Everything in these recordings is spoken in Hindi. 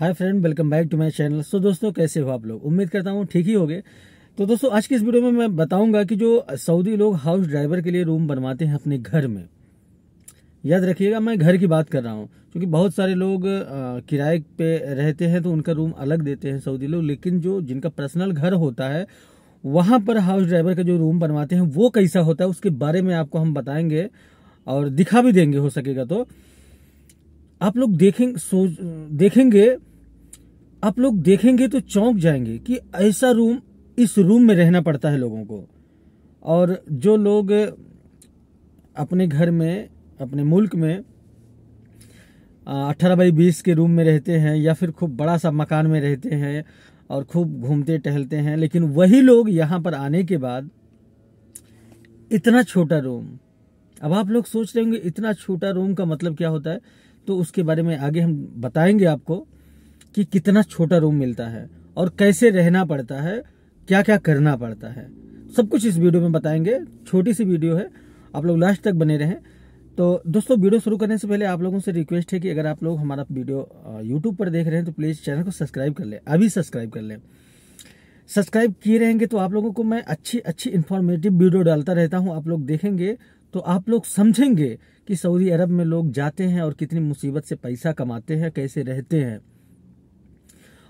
hi friend welcome back to my channel so दोस्तों कैसे हो आप लोग उम्मीद करता हूँ ठीक ही होगे तो दोस्तों आज की इस वीडियो में मैं बताऊंगा कि जो सऊदी लोग हाउस ड्राइवर के लिए रूम बनवाते हैं अपने घर में याद रखिएगा मैं घर की बात कर रहा हूँ क्योंकि बहुत सारे लोग किराए पे रहते हैं तो उनका रूम अलग देते हैं सऊदी लोग लेकिन जो जिनका पर्सनल घर होता है वहाँ पर हाउस ड्राइवर का जो रूम बनवाते हैं वो कैसा होता है उसके बारे में आपको हम बताएंगे और दिखा भी देंगे हो सकेगा तो आप लोग देखेंगे सोच देखेंगे आप लोग देखेंगे तो चौंक जाएंगे कि ऐसा रूम इस रूम में रहना पड़ता है लोगों को और जो लोग अपने घर में अपने मुल्क में अट्ठारह बाई बीस के रूम में रहते हैं या फिर खूब बड़ा सा मकान में रहते हैं और खूब घूमते टहलते हैं लेकिन वही लोग यहाँ पर आने के बाद इतना छोटा रूम अब आप लोग सोच रहे होंगे इतना छोटा रूम का मतलब क्या होता है तो उसके बारे में आगे हम बताएंगे आपको कि कितना छोटा रूम मिलता है और कैसे रहना पड़ता है क्या क्या करना पड़ता है सब कुछ इस वीडियो में बताएंगे छोटी सी वीडियो है आप लोग लास्ट तक बने रहें तो दोस्तों वीडियो शुरू करने से पहले आप लोगों से रिक्वेस्ट है कि अगर आप लोग हमारा वीडियो यूट्यूब पर देख रहे हैं तो प्लीज़ चैनल को सब्सक्राइब कर लें अभी सब्सक्राइब कर लें सब्सक्राइब किए रहेंगे तो आप लोगों को मैं अच्छी अच्छी इन्फॉर्मेटिव वीडियो डालता रहता हूं आप लोग देखेंगे तो आप लोग समझेंगे कि सऊदी अरब में लोग जाते हैं और कितनी मुसीबत से पैसा कमाते हैं कैसे रहते हैं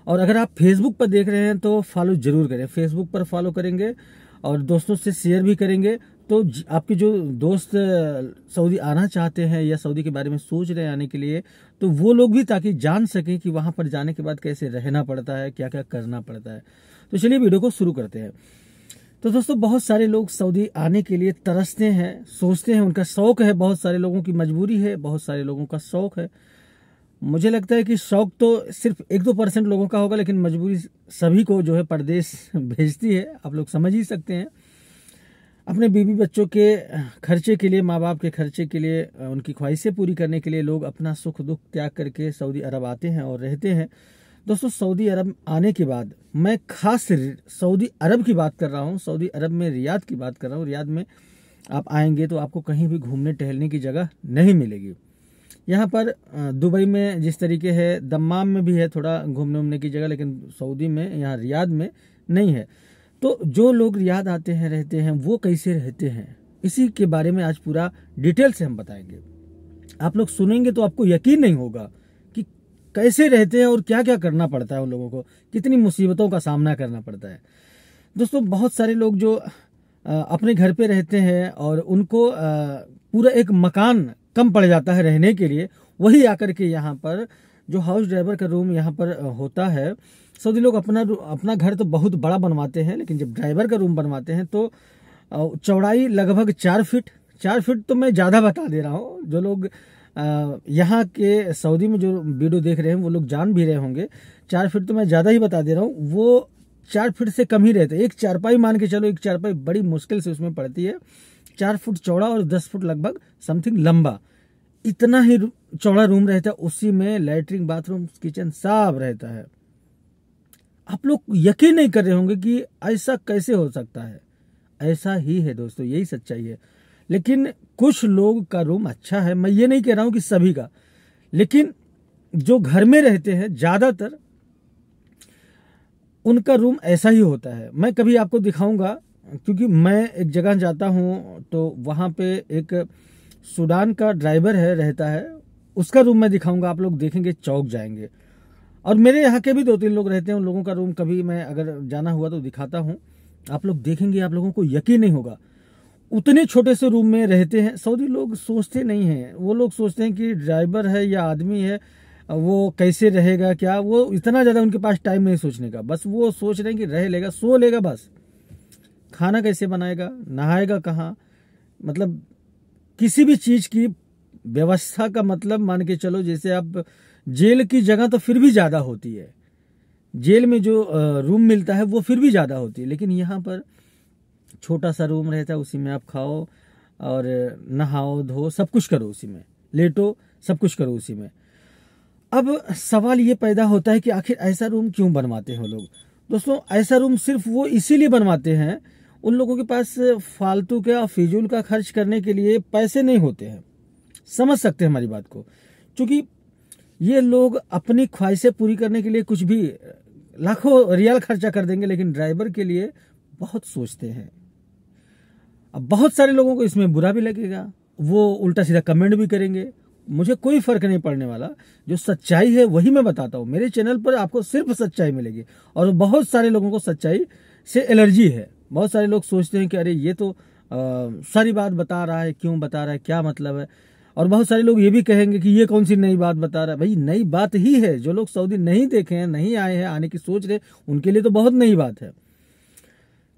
और अगर आप फेसबुक पर देख रहे हैं तो फॉलो जरूर करें फेसबुक पर फॉलो करेंगे और दोस्तों से शेयर भी करेंगे तो आपके जो दोस्त सऊदी आना चाहते हैं या सऊदी के बारे में सोच रहे हैं आने के लिए तो वो लोग भी ताकि जान सकें कि वहां पर जाने के बाद कैसे रहना पड़ता है क्या क्या करना पड़ता है तो चलिए वीडियो को शुरू करते हैं तो दोस्तों बहुत सारे लोग सऊदी आने के लिए तरसते हैं सोचते हैं उनका शौक है बहुत सारे लोगों की मजबूरी है बहुत सारे लोगों का शौक है मुझे लगता है कि शौक तो सिर्फ एक दो परसेंट लोगों का होगा लेकिन मजबूरी सभी को जो है परदेश भेजती है आप लोग समझ ही सकते हैं अपने बीबी बच्चों के खर्चे के लिए माँ बाप के खर्चे के लिए उनकी ख्वाहिशें पूरी करने के लिए लोग अपना सुख दुख त्याग करके सऊदी अरब आते हैं और रहते हैं दोस्तों सऊदी अरब आने के बाद मैं खास सऊदी अरब की बात कर रहा हूँ सऊदी अरब में रियाद की बात कर रहा हूँ रियाद में आप आएंगे तो आपको कहीं भी घूमने टहलने की जगह नहीं मिलेगी यहाँ पर दुबई में जिस तरीके है दम्माम में भी है थोड़ा घूमने उमने की जगह लेकिन सऊदी में यहाँ रियाद में नहीं है तो जो लोग रियाद आते हैं रहते हैं वो कैसे रहते हैं इसी के बारे में आज पूरा डिटेल से हम बताएंगे आप लोग सुनेंगे तो आपको यकीन नहीं होगा कैसे रहते हैं और क्या क्या करना पड़ता है उन लोगों को कितनी मुसीबतों का सामना करना पड़ता है दोस्तों बहुत सारे लोग जो अपने घर पे रहते हैं और उनको पूरा एक मकान कम पड़ जाता है रहने के लिए वही आकर के यहाँ पर जो हाउस ड्राइवर का रूम यहाँ पर होता है सऊदी लोग अपना अपना घर तो बहुत बड़ा बनवाते हैं लेकिन जब ड्राइवर का रूम बनवाते हैं तो चौड़ाई लगभग चार फिट चार फिट तो मैं ज़्यादा बता दे रहा हूँ जो लोग यहाँ के सऊदी में जो वीडियो देख रहे हैं वो लोग जान भी रहे होंगे चार फीट तो मैं ज़्यादा ही बता दे रहा हूँ वो चार फीट से कम ही रहते एक चारपाई मान के चलो एक चारपाई बड़ी मुश्किल से उसमें पड़ती है चार फुट चौड़ा और दस फुट लगभग समथिंग लंबा इतना ही चौड़ा रूम रहता है उसी में लेटरिन बाथरूम किचन साफ रहता है आप लोग यकीन नहीं कर रहे होंगे कि ऐसा कैसे हो सकता है ऐसा ही है दोस्तों यही सच्चाई है लेकिन कुछ लोग का रूम अच्छा है मैं ये नहीं कह रहा हूं कि सभी का लेकिन जो घर में रहते हैं ज़्यादातर उनका रूम ऐसा ही होता है मैं कभी आपको दिखाऊंगा क्योंकि मैं एक जगह जाता हूं तो वहां पे एक सूडान का ड्राइवर है रहता है उसका रूम मैं दिखाऊंगा आप लोग देखेंगे चौक जाएंगे और मेरे यहाँ के भी दो तीन लोग रहते हैं उन लोगों का रूम कभी मैं अगर जाना हुआ तो दिखाता हूँ आप लोग देखेंगे आप लोगों को यकीन नहीं होगा उतने छोटे से रूम में रहते हैं सऊदी लोग सोचते नहीं हैं वो लोग सोचते हैं कि ड्राइवर है या आदमी है वो कैसे रहेगा क्या वो इतना ज़्यादा उनके पास टाइम नहीं सोचने का बस वो सोच रहे हैं कि रह लेगा सो लेगा बस खाना कैसे बनाएगा नहाएगा कहाँ मतलब किसी भी चीज़ की व्यवस्था का मतलब मान के चलो जैसे आप जेल की जगह तो फिर भी ज़्यादा होती है जेल में जो रूम मिलता है वो फिर भी ज़्यादा होती है लेकिन यहाँ पर छोटा सा रूम रहता है उसी में आप खाओ और नहाओ धो सब कुछ करो उसी में लेटो सब कुछ करो उसी में अब सवाल ये पैदा होता है कि आखिर ऐसा रूम क्यों बनवाते हैं लोग दोस्तों ऐसा रूम सिर्फ वो इसीलिए बनवाते हैं उन लोगों के पास फालतू का फिजूल का खर्च करने के लिए पैसे नहीं होते हैं समझ सकते हैं हमारी बात को क्योंकि ये लोग अपनी ख्वाहिशें पूरी करने के लिए कुछ भी लाखों रियाल खर्चा कर देंगे लेकिन ड्राइवर के लिए बहुत सोचते हैं अब बहुत सारे लोगों को इसमें बुरा भी लगेगा वो उल्टा सीधा कमेंट भी करेंगे मुझे कोई फर्क नहीं पड़ने वाला जो सच्चाई है वही मैं बताता हूँ मेरे चैनल पर आपको सिर्फ सच्चाई मिलेगी और बहुत सारे लोगों को सच्चाई से एलर्जी है बहुत सारे लोग सोचते हैं कि अरे ये तो आ, सारी बात बता रहा है क्यों बता रहा है क्या मतलब है और बहुत सारे लोग ये भी कहेंगे कि ये कौन सी नई बात बता रहा है भाई नई बात ही है जो लोग सऊदी नहीं देखे हैं नहीं आए हैं आने की सोच रहे उनके लिए तो बहुत नई बात है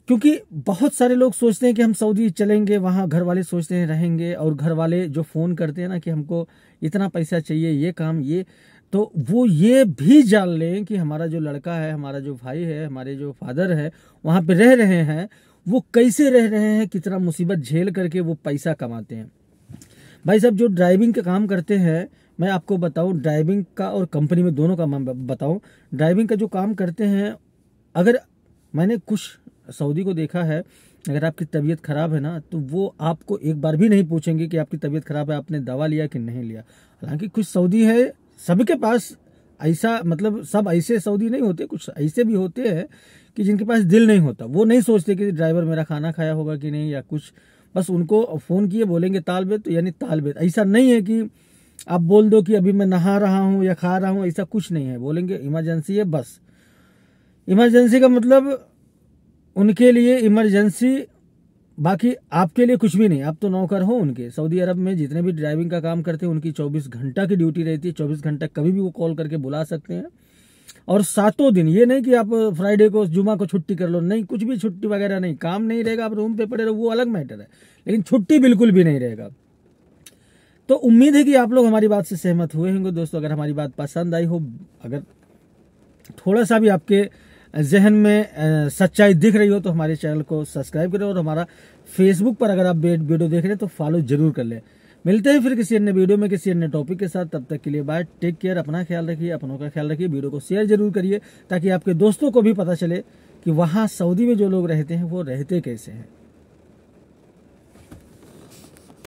क्योंकि बहुत सारे लोग सोचते हैं कि हम सऊदी चलेंगे वहाँ घर वाले सोचते हैं रहेंगे और घर वाले जो फ़ोन करते हैं ना कि हमको इतना पैसा चाहिए ये काम ये तो वो ये भी जान लें कि हमारा जो लड़का है हमारा जो भाई है हमारे जो फादर है वहाँ पे रह रहे हैं वो कैसे रह रहे हैं कितना मुसीबत झेल करके वो पैसा कमाते हैं भाई साहब जो ड्राइविंग का काम करते हैं मैं आपको बताऊं ड्राइविंग का और कंपनी में दोनों का मैं बताऊं ड्राइविंग का जो काम करते हैं अगर मैंने कुछ सऊदी को देखा है अगर आपकी तबीयत ख़राब है ना तो वो आपको एक बार भी नहीं पूछेंगे कि आपकी तबीयत ख़राब है आपने दवा लिया कि नहीं लिया हालांकि कुछ सऊदी है सबके पास ऐसा मतलब सब ऐसे सऊदी नहीं होते कुछ ऐसे भी होते हैं कि जिनके पास दिल नहीं होता वो नहीं सोचते कि ड्राइवर मेरा खाना खाया होगा कि नहीं या कुछ बस उनको फ़ोन किए बोलेंगे तालबेद तो यानी तालबेद ऐसा नहीं है कि आप बोल दो कि अभी मैं नहा रहा हूँ या खा रहा हूँ ऐसा कुछ नहीं है बोलेंगे इमरजेंसी है बस इमरजेंसी का मतलब उनके लिए इमरजेंसी बाकी आपके लिए कुछ भी नहीं आप तो नौकर हो उनके सऊदी अरब में जितने भी ड्राइविंग का काम करते हैं उनकी 24 घंटा की ड्यूटी रहती है 24 घंटा कभी भी वो कॉल करके बुला सकते हैं और सातों दिन ये नहीं कि आप फ्राइडे को जुमा को छुट्टी कर लो नहीं कुछ भी छुट्टी वगैरह नहीं काम नहीं रहेगा आप रूम पे पड़े रहो वो अलग मैटर है लेकिन छुट्टी बिल्कुल भी नहीं रहेगा तो उम्मीद है कि आप लोग हमारी बात से सहमत हुए होंगे दोस्तों अगर हमारी बात पसंद आई हो अगर थोड़ा सा भी आपके जहन में सच्चाई दिख रही हो तो हमारे चैनल को सब्सक्राइब करें और हमारा फेसबुक पर अगर आप वीडियो देख रहे हैं तो फॉलो जरूर कर लें मिलते हैं फिर किसी अन्य वीडियो में किसी अन्य टॉपिक के साथ तब तक के लिए बाय टेक केयर अपना ख्याल रखिए अपनों का ख्याल रखिए वीडियो को शेयर जरूर करिए ताकि आपके दोस्तों को भी पता चले कि वहाँ सऊदी में जो लोग रहते हैं वो रहते कैसे हैं